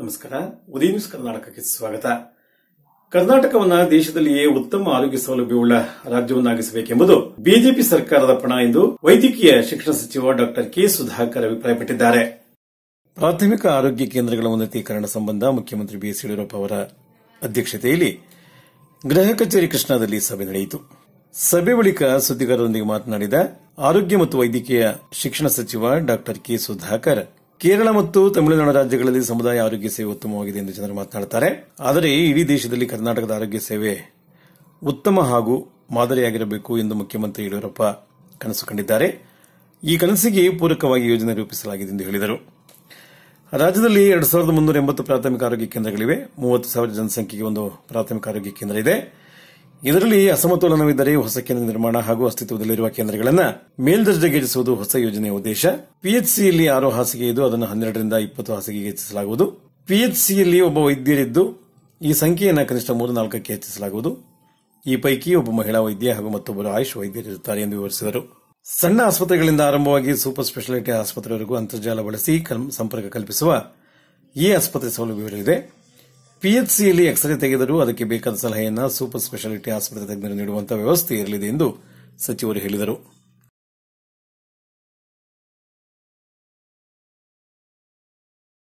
ನಮಸ್ಕಾರ ಉದಯ ನ್ಯೂಸ್ ಕರ್ನಾಟಕಕ್ಕೆ ಸ್ವಾಗತ ಕರ್ನಾಟಕವನ್ನು ದೇಶದಲ್ಲಿಯೇ ಉತ್ತಮ ಆರೋಗ್ಯ ಸೌಲಭ್ಯವುಳ್ಳ ರಾಜ್ಯವನ್ನಾಗಿಸಬೇಕೆಂಬುದು ಬಿಜೆಪಿ ಸರ್ಕಾರದ ಪಣ ಎಂದು ವೈದ್ಯಕೀಯ ಶಿಕ್ಷಣ ಸಚಿವ ಡಾಕ್ಟರ್ ಕೆ ಸುಧಾಕರ್ ಅಭಿಪ್ರಾಯಪಟ್ಟಿದ್ದಾರೆ ಪ್ರಾಥಮಿಕ ಆರೋಗ್ಯ ಕೇಂದ್ರಗಳ ಉನ್ನತೀಕರಣ ಸಂಬಂಧ ಮುಖ್ಯಮಂತ್ರಿ ಬಿಎಸ್ ಯಡಿಯೂರಪ್ಪ ಅವರ ಅಧ್ಯಕ್ಷತೆಯಲ್ಲಿ ಗೃಹ ಕಚೇರಿ ಕೃಷ್ಣಾದಲ್ಲಿ ಸಭೆ ನಡೆಯಿತು ಸಭೆ ಬಳಿಕ ಸುದ್ದಿಗಾರರೊಂದಿಗೆ ಮಾತನಾಡಿದ ಆರೋಗ್ಯ ಮತ್ತು ವೈದ್ಯಕೀಯ ಶಿಕ್ಷಣ ಸಚಿವ ಡಾಕ್ಟರ್ ಕೆ ಸುಧಾಕರ್ ಕೇರಳ ಮತ್ತು ತಮಿಳುನಾಡು ರಾಜ್ಯಗಳಲ್ಲಿ ಸಮುದಾಯ ಆರೋಗ್ಯ ಸೇವೆ ಉತ್ತಮವಾಗಿದೆ ಎಂದು ಜನರು ಮಾತನಾಡುತ್ತಾರೆ ಆದರೆ ಇಡೀ ದೇಶದಲ್ಲಿ ಕರ್ನಾಟಕದ ಆರೋಗ್ಯ ಸೇವೆ ಉತ್ತಮ ಹಾಗೂ ಮಾದರಿಯಾಗಿರಬೇಕು ಎಂದು ಮುಖ್ಯಮಂತ್ರಿ ಯಡಿಯೂರಪ್ಪ ಕನಸು ಕಂಡಿದ್ದಾರೆ ಈ ಕನಸಿಗೆ ಪೂರಕವಾಗಿ ಯೋಜನೆ ರೂಪಿಸಲಾಗಿದೆ ಎಂದು ಹೇಳಿದರು ರಾಜ್ಯದಲ್ಲಿ ಎರಡು ಸಾವಿರದ ಮುನ್ನೂರ ಎಂಬತ್ತು ಪ್ರಾಥಮಿಕ ಆರೋಗ್ಯ ಕೇಂದ್ರಗಳಿವೆ ಮೂವತ್ತು ಸಾವಿರ ಜನಸಂಖ್ಯೆಗೆ ಒಂದು ಪ್ರಾಥಮಿಕ ಆರೋಗ್ಯ ಕೇಂದ್ರ ಇದೆ ಇದರಲ್ಲಿ ಅಸಮತೋಲನವಿದ್ದರೆ ಹೊಸ ಕೇಂದ್ರ ನಿರ್ಮಾಣ ಹಾಗೂ ಅಸ್ತಿತ್ವದಲ್ಲಿರುವ ಕೇಂದ್ರಗಳನ್ನು ಮೇಲ್ದರ್ಜೆಗೇರಿಸುವುದು ಹೊಸ ಯೋಜನೆಯ ಉದ್ದೇಶ ಪಿಎಚ್ಸಿಯಲ್ಲಿ ಆರು ಹಾಸಿಗೆ ಇದ್ದು ಅದನ್ನು ಹನ್ನೆರಡರಿಂದ ಇಪ್ಪತ್ತು ಹಾಸಿಗೆಗೆ ಹೆಚ್ಚಿಸಲಾಗುವುದು ಪಿಎಚ್ಸಿಯಲ್ಲಿ ಒಬ್ಬ ವೈದ್ಯರಿದ್ದು ಈ ಸಂಖ್ಯೆಯನ್ನು ಕನಿಷ್ಠ ಮೂರು ನಾಲ್ಕಕ್ಕೆ ಹೆಚ್ಚಿಸಲಾಗುವುದು ಈ ಪೈಕಿ ಒಬ್ಬ ಮಹಿಳಾ ವೈದ್ಯ ಹಾಗೂ ಮತ್ತೊಬ್ಬರು ಆಯುಷ್ ವೈದ್ಯರಿರುತ್ತಾರೆ ಎಂದು ವಿವರಿಸಿದರು ಸಣ್ಣ ಆಸ್ಪತ್ರೆಗಳಿಂದ ಆರಂಭವಾಗಿ ಸೂಪರ್ ಸ್ಪೆಷಾಲಿಟಿ ಆಸ್ಪತ್ರೆವರೆಗೂ ಅಂತರ್ಜಾಲ ಬಳಸಿ ಸಂಪರ್ಕ ಕಲ್ಪಿಸುವ ಈ ಆಸ್ಪತ್ರೆ ಸೌಲಭ್ಯಗಳಿದೆ ಪಿಎಚ್ಸಿಯಲ್ಲಿ ಎಕ್ಸ್ರೇ ತೆಗೆದರೂ ಅದಕ್ಕೆ ಬೇಕಾದ ಸಲಹೆಯನ್ನು ಸೂಪರ್ ಸ್ಪೆಷಾಲಿಟಿ ಆಸ್ಪತ್ರೆ ತಜ್ಞರು ನೀಡುವಂತಹ ವ್ಯವಸ್ಥೆ ಇರಲಿದೆ ಎಂದು ಸಚಿವರು ಹೇಳಿದರು